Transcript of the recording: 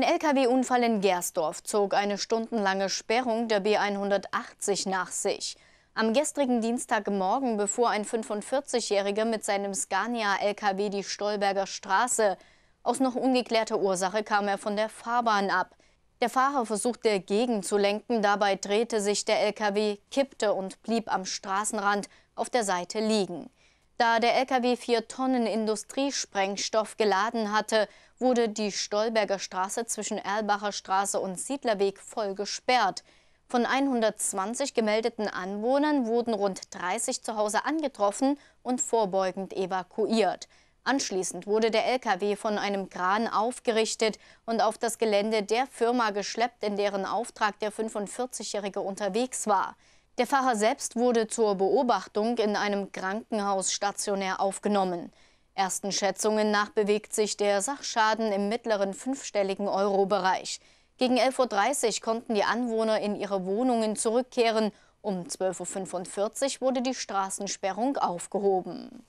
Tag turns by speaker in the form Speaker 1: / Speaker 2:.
Speaker 1: Ein Lkw-Unfall in Gersdorf zog eine stundenlange Sperrung der B180 nach sich. Am gestrigen Dienstagmorgen befuhr ein 45-Jähriger mit seinem Scania-Lkw die Stolberger Straße. Aus noch ungeklärter Ursache kam er von der Fahrbahn ab. Der Fahrer versuchte gegenzulenken, dabei drehte sich der Lkw, kippte und blieb am Straßenrand auf der Seite liegen. Da der LKW vier Tonnen Industriesprengstoff geladen hatte, wurde die Stolberger Straße zwischen Erlbacher Straße und Siedlerweg voll gesperrt. Von 120 gemeldeten Anwohnern wurden rund 30 zu Hause angetroffen und vorbeugend evakuiert. Anschließend wurde der LKW von einem Kran aufgerichtet und auf das Gelände der Firma geschleppt, in deren Auftrag der 45-Jährige unterwegs war. Der Fahrer selbst wurde zur Beobachtung in einem Krankenhaus stationär aufgenommen. Ersten Schätzungen nach bewegt sich der Sachschaden im mittleren fünfstelligen Euro-Bereich. Gegen 11.30 Uhr konnten die Anwohner in ihre Wohnungen zurückkehren. Um 12.45 Uhr wurde die Straßensperrung aufgehoben.